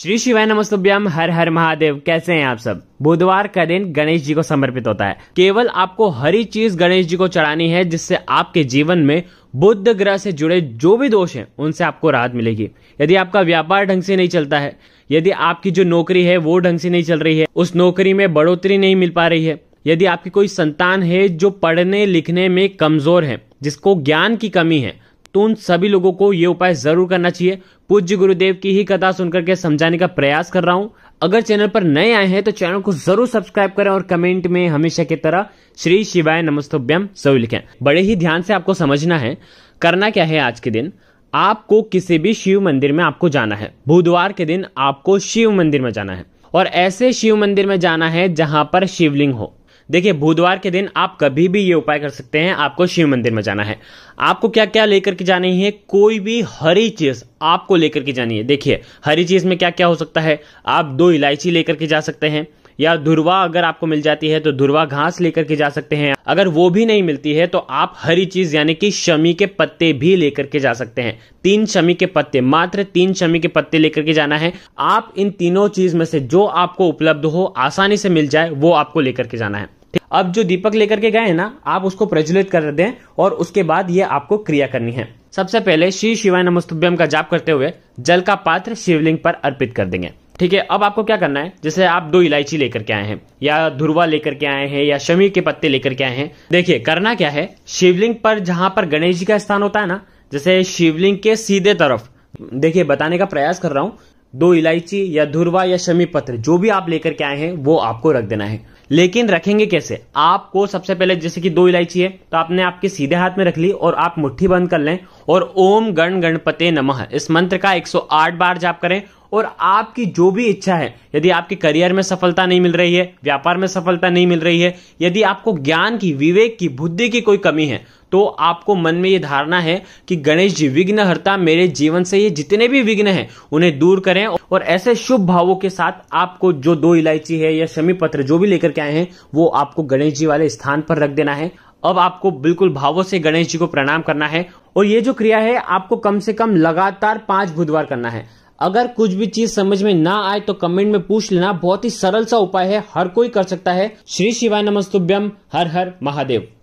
श्री शिवाय नमस्तुभ्यम हर हर महादेव कैसे हैं आप सब बुधवार का दिन गणेश जी को समर्पित होता है केवल आपको हरी चीज गणेश जी को चढ़ानी है जिससे आपके जीवन में बुद्ध ग्रह से जुड़े जो भी दोष हैं उनसे आपको राहत मिलेगी यदि आपका व्यापार ढंग से नहीं चलता है यदि आपकी जो नौकरी है वो ढंग से नहीं चल रही है उस नौकरी में बढ़ोतरी नहीं मिल पा रही है यदि आपकी कोई संतान है जो पढ़ने लिखने में कमजोर है जिसको ज्ञान की कमी है तो उन सभी लोगों को ये उपाय जरूर करना चाहिए पूज्य गुरुदेव की ही कथा सुनकर के समझाने का प्रयास कर रहा हूं अगर चैनल पर नए आए हैं तो चैनल को जरूर सब्सक्राइब करें और कमेंट में हमेशा की तरह श्री शिवाय नमस्तोभ्यम सभी लिखें बड़े ही ध्यान से आपको समझना है करना क्या है आज के दिन आपको किसी भी शिव मंदिर में आपको जाना है बुधवार के दिन आपको शिव मंदिर में जाना है और ऐसे शिव मंदिर में जाना है जहां पर शिवलिंग हो देखिए बुधवार के दिन आप कभी भी ये उपाय कर सकते हैं आपको शिव मंदिर में जाना है आपको क्या क्या लेकर के जानी है कोई भी हरी चीज आपको लेकर के जानी है देखिए हरी चीज में क्या क्या हो सकता है आप दो इलायची लेकर के जा सकते हैं या धुरवा अगर आपको मिल जाती है तो धुरवा घास लेकर के जा सकते हैं अगर वो भी नहीं मिलती है तो आप हरी चीज यानी कि शमी के पत्ते भी लेकर के जा सकते हैं तीन शमी के पत्ते मात्र तीन शमी के पत्ते लेकर के जाना है आप इन तीनों चीज में से जो आपको उपलब्ध हो आसानी से मिल जाए वो आपको लेकर के जाना है अब जो दीपक लेकर के गए हैं ना आप उसको प्रज्वलित कर दें और उसके बाद ये आपको क्रिया करनी है सबसे पहले श्री शिवाय नमस्तुभ्यम का जाप करते हुए जल का पात्र शिवलिंग पर अर्पित कर देंगे ठीक है अब आपको क्या करना है जैसे आप दो इलायची लेकर के आए हैं या धुरवा लेकर के आए हैं या शमी के पत्ते लेकर के आए हैं देखिए करना क्या है शिवलिंग पर जहां पर गणेश जी का स्थान होता है ना जैसे शिवलिंग के सीधे तरफ देखिए बताने का प्रयास कर रहा हूँ दो इलायची या धुरवा या शमी पत्र जो भी आप लेकर के आए हैं वो आपको रख देना है लेकिन रखेंगे कैसे आपको सबसे पहले जैसे कि दो इलायची है तो आपने आपके सीधे हाथ में रख ली और आप मुट्ठी बंद कर लें और ओम गण गणपते नमः इस मंत्र का 108 बार जाप करें और आपकी जो भी इच्छा है यदि आपके करियर में सफलता नहीं मिल रही है व्यापार में सफलता नहीं मिल रही है यदि आपको ज्ञान की विवेक की बुद्धि की कोई कमी है तो आपको मन में ये धारणा है कि गणेश जी विघ्नहर्ता मेरे जीवन से ये जितने भी विघ्न हैं उन्हें दूर करें और ऐसे शुभ भावों के साथ आपको जो दो इलायची है या शमी पत्र जो भी लेकर के आए हैं वो आपको गणेश जी वाले स्थान पर रख देना है अब आपको बिल्कुल भावों से गणेश जी को प्रणाम करना है और ये जो क्रिया है आपको कम से कम लगातार पांच बुधवार करना है अगर कुछ भी चीज समझ में ना आए तो कमेंट में पूछ लेना बहुत ही सरल सा उपाय है हर कोई कर सकता है श्री शिवाय नमस्तुभ्यम हर हर महादेव